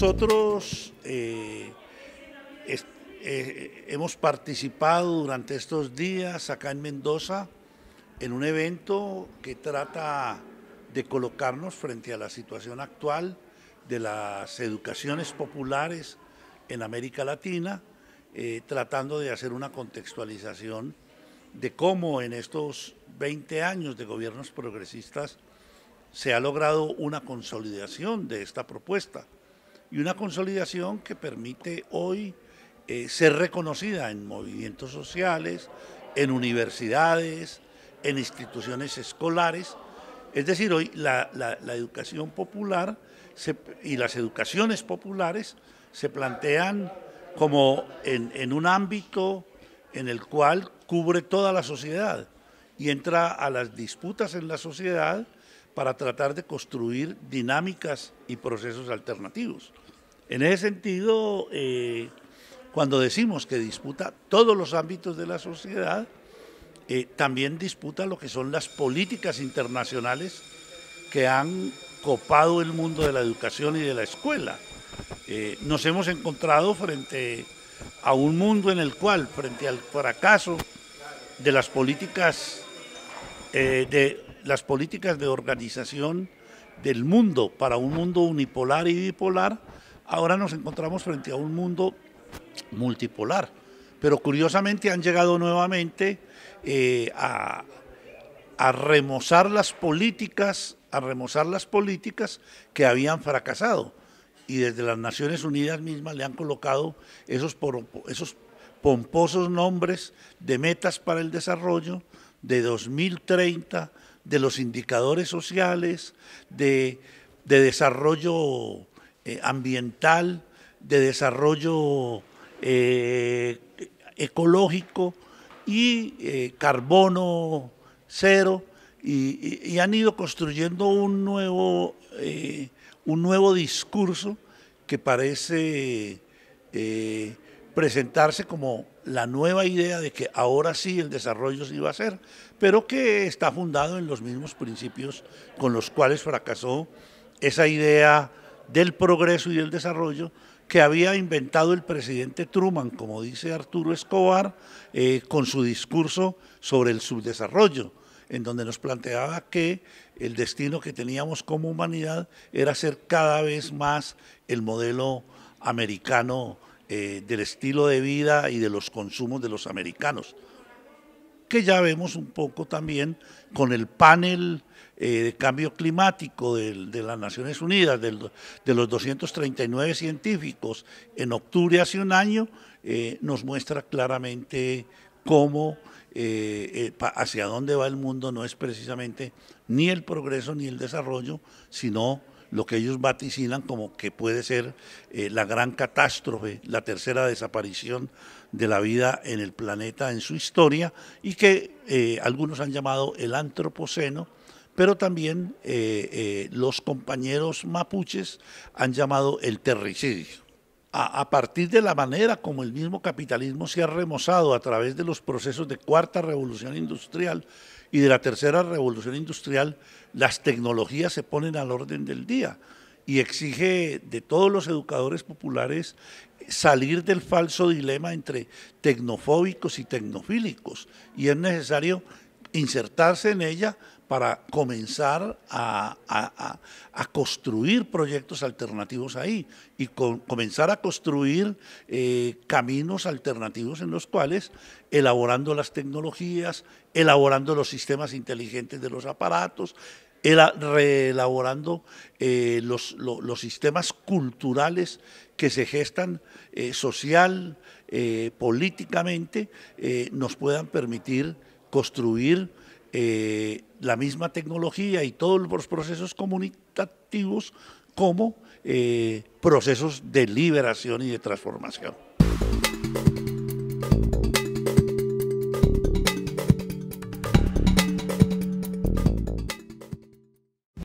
Nosotros eh, eh, hemos participado durante estos días acá en Mendoza en un evento que trata de colocarnos frente a la situación actual de las educaciones populares en América Latina, eh, tratando de hacer una contextualización de cómo en estos 20 años de gobiernos progresistas se ha logrado una consolidación de esta propuesta y una consolidación que permite hoy eh, ser reconocida en movimientos sociales, en universidades, en instituciones escolares. Es decir, hoy la, educación popular y las educaciones populares se plantean como en un ámbito en el cual cubre toda la sociedad y entra a las disputas en la sociedad para tratar de construir dinámicas y procesos alternativos. En ese sentido, eh, cuando decimos que disputa todos los ámbitos de la sociedad, eh, también disputa lo que son las políticas internacionales que han copado el mundo de la educación y de la escuela. Eh, nos hemos encontrado frente a un mundo en el cual, frente al fracaso de las políticas de las políticas de organización del mundo para un mundo unipolar y bipolar, ahora nos encontramos frente a un mundo multipolar. Pero curiosamente han llegado nuevamente eh, a, a remozar las políticas, a remozar las políticas que habían fracasado. Y desde las Naciones Unidas mismas le han colocado esos, por, esos pomposos nombres de metas para el desarrollo de 2030, de los indicadores sociales, de, desarrollo eh, ambiental, de desarrollo eh, ecológico y eh, carbono cero, y, han ido construyendo un nuevo, un nuevo discurso que parece presentarse como la nueva idea de que ahora sí el desarrollo se iba a hacer, pero que está fundado en los mismos principios con los cuales fracasó esa idea del progreso y del desarrollo que había inventado el presidente Truman, como dice Arturo Escobar, eh, con su discurso sobre el subdesarrollo, en donde nos planteaba que el destino que teníamos como humanidad era ser cada vez más el modelo americano eh, del estilo de vida y de los consumos de los americanos, que ya vemos un poco también con el panel eh, de cambio climático de, las Naciones Unidas, de los 239 científicos, en octubre hace un año, eh, nos muestra claramente cómo, hacia dónde va el mundo, no es precisamente ni el progreso ni el desarrollo, sino lo que ellos vaticinan como que puede ser eh, la gran catástrofe, la tercera desaparición de la vida en el planeta en su historia y que eh, algunos han llamado el antropoceno, pero también eh, los compañeros mapuches han llamado el terricidio. A, a, partir de la manera como el mismo capitalismo se ha remozado a través de los procesos de cuarta revolución industrial, y de la tercera revolución industrial, las tecnologías se ponen al orden del día y exige de todos los educadores populares salir del falso dilema entre tecnofóbicos y tecnofílicos. Y es necesario insertarse en ella para comenzar a, construir proyectos alternativos ahí y comenzar a construir eh, caminos alternativos en los cuales, elaborando las tecnologías, elaborando los sistemas inteligentes de los aparatos, reelaborando eh, los, sistemas culturales que se gestan eh, social, políticamente, nos puedan permitir construir eh, la misma tecnología y todos los procesos comunicativos como eh, procesos de liberación y de transformación.